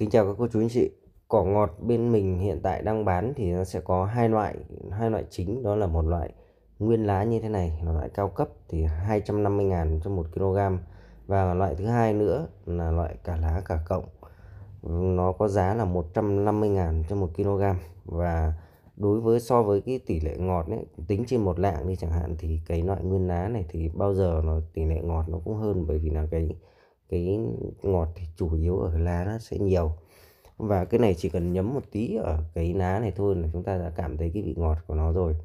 Kính chào các cô chú anh chị. Cỏ ngọt bên mình hiện tại đang bán thì nó sẽ có hai loại, hai loại chính đó là một loại nguyên lá như thế này, là loại cao cấp thì 250 000 cho 1 kg và loại thứ hai nữa là loại cả lá cả cộng. Nó có giá là 150 000 cho 1 kg và đối với so với cái tỷ lệ ngọt ấy, tính trên một lạng đi chẳng hạn thì cái loại nguyên lá này thì bao giờ nó tỷ lệ ngọt nó cũng hơn bởi vì là cái cái ngọt thì chủ yếu ở lá nó sẽ nhiều và cái này chỉ cần nhấm một tí ở cái lá này thôi là chúng ta đã cảm thấy cái vị ngọt của nó rồi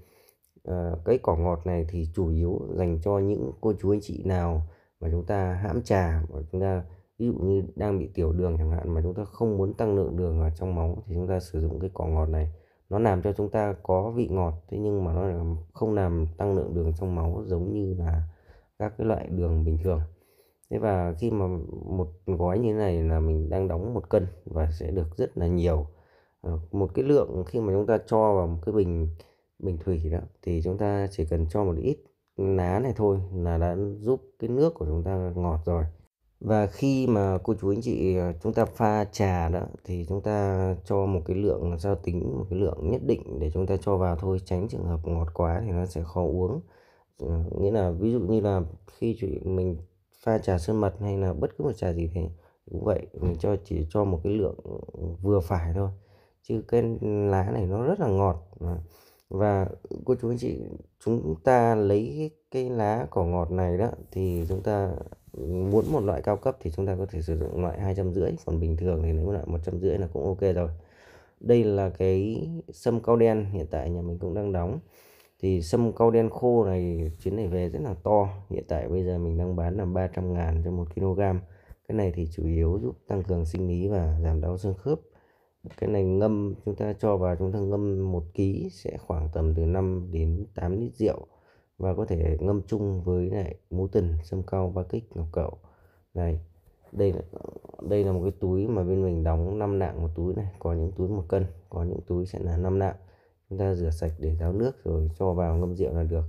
à, cái cỏ ngọt này thì chủ yếu dành cho những cô chú anh chị nào mà chúng ta hãm trà mà chúng ta ví dụ như đang bị tiểu đường chẳng hạn mà chúng ta không muốn tăng lượng đường ở trong máu thì chúng ta sử dụng cái cỏ ngọt này nó làm cho chúng ta có vị ngọt thế nhưng mà nó không làm tăng lượng đường trong máu giống như là các cái loại đường bình thường thế và khi mà một gói như thế này là mình đang đóng một cân và sẽ được rất là nhiều ờ, một cái lượng khi mà chúng ta cho vào một cái bình bình thủy đó thì chúng ta chỉ cần cho một ít lá này thôi là đã giúp cái nước của chúng ta ngọt rồi và khi mà cô chú anh chị ờ, chúng ta pha trà đó thì chúng ta cho một cái lượng sao tính một cái lượng nhất định để chúng ta cho vào thôi tránh trường hợp ngọt quá thì nó sẽ khó uống ờ, nghĩa là ví dụ như là khi mình pha trà sơn mật hay là bất cứ một trà gì thì cũng vậy mình cho chỉ cho một cái lượng ừ, vừa phải thôi chứ cái lá này nó rất là ngọt và cô chú anh chị chúng ta lấy cái, lá cỏ ngọt này đó thì chúng ta muốn một loại cao cấp thì chúng ta có thể sử dụng loại hai trăm rưỡi còn bình thường thì lấy loại một trăm rưỡi là cũng ok rồi đây là cái sâm cao đen hiện tại nhà mình cũng đang đóng thì sâm cao đen khô này chuyến này về rất là to hiện tại bây giờ mình đang bán là 300 ngàn cho 1 kg cái này thì chủ yếu giúp tăng cường sinh lý và giảm đau xương khớp cái này ngâm chúng ta cho vào chúng ta ngâm một ký sẽ khoảng tầm từ 5 đến 8 lít rượu và có thể ngâm chung với lại mú tần sâm cao ba kích ngọc cậu này đây là, đây là một cái túi mà bên mình đóng 5 nặng một túi này có những túi một cân có những túi sẽ là 5 nặng chúng ta rửa sạch để ráo nước rồi cho vào ngâm rượu là được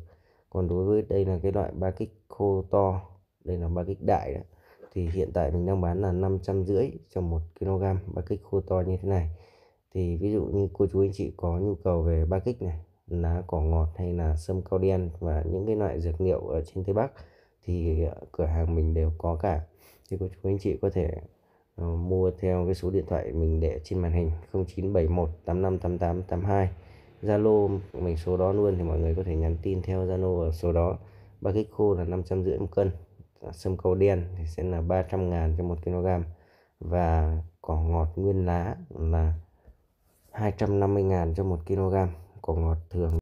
còn đối với đây là cái loại ba kích khô to đây là ba kích đại đó thì hiện tại mình đang bán là năm trăm rưỡi cho một kg ba kích khô to như thế này thì ví dụ như cô chú anh chị có nhu cầu về ba kích này lá cỏ ngọt hay là sâm cao đen và những cái loại dược liệu ở trên tây bắc thì ờ, cửa hàng mình đều có cả thì cô chú anh chị có thể ờ, mua theo cái số điện thoại mình để trên màn hình 0971 858882 Zalo mình số đó luôn thì mọi người có thể nhắn tin theo Zalo ở số đó ba kích khô là rưỡi một cân dạ, sâm cầu đen thì sẽ là 300 ngàn cho 1 kg và cỏ ngọt nguyên lá là 250 ngàn cho 1 kg cỏ ngọt thường